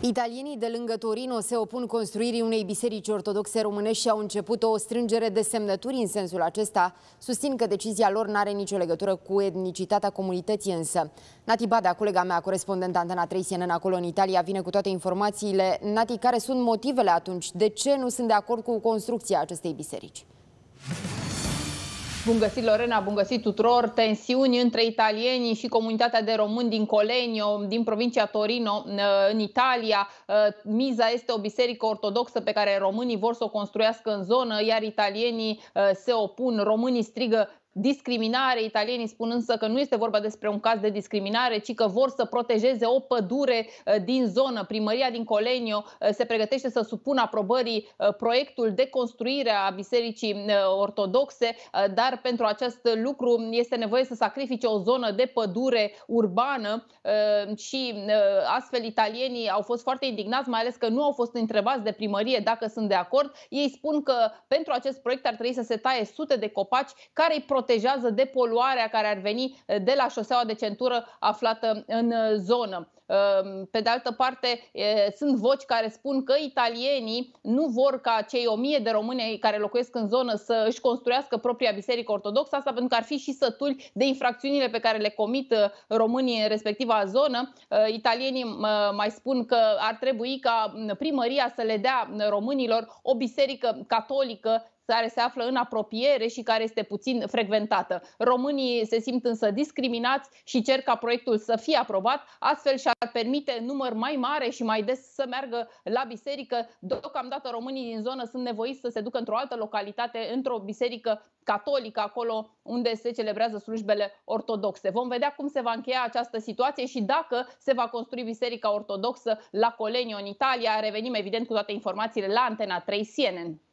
Italienii de lângă Torino se opun construirii unei biserici ortodoxe românești și au început o strângere de semnături în sensul acesta. Susțin că decizia lor nu are nicio legătură cu etnicitatea comunității însă. Nati Badea, colega mea, corespondentă Antena 3 CNN acolo în Italia, vine cu toate informațiile. Nati, care sunt motivele atunci? De ce nu sunt de acord cu construcția acestei biserici? Bun găsit, Lorena, bun găsit tuturor. Tensiuni între italieni și comunitatea de români din Colenio, din provincia Torino, în Italia. Uh, miza este o biserică ortodoxă pe care românii vor să o construiască în zonă, iar italienii uh, se opun. Românii strigă discriminare. Italienii spun însă că nu este vorba despre un caz de discriminare, ci că vor să protejeze o pădure uh, din zonă. Primăria din Colenio uh, se pregătește să supună aprobării uh, proiectul de construire a Bisericii Ortodoxe, dar pentru acest lucru este nevoie să sacrifice o zonă de pădure urbană și astfel italienii au fost foarte indignați, mai ales că nu au fost întrebați de primărie dacă sunt de acord. Ei spun că pentru acest proiect ar trebui să se taie sute de copaci care îi protejează protejează de poluarea care ar veni eh, de la șoseaua de centură aflată în eh, zonă. Ehm, pe de altă parte, eh, sunt voci care spun că italienii nu vor ca cei o mie de români care locuiesc în zonă să își construiască propria biserică ortodoxă, asta pentru că ar fi și sătuli de infracțiunile pe care le comit românii în respectiva zonă. Italienii mai spun că ar trebui ca mm, primăria să le dea mm, românilor o biserică catolică care se află în apropiere și care este puțin frecventată. Românii se simt însă discriminați și cer ca proiectul să fie aprobat, astfel și-ar permite număr mai mare și mai des să meargă la biserică. Deocamdată românii din zonă sunt nevoiți să se ducă într-o altă localitate, într-o biserică catolică, acolo unde se celebrează slujbele ortodoxe. Vom vedea cum se va încheia această situație și dacă se va construi biserica ortodoxă la Colenio în Italia. Revenim evident cu toate informațiile la Antena 3 CNN.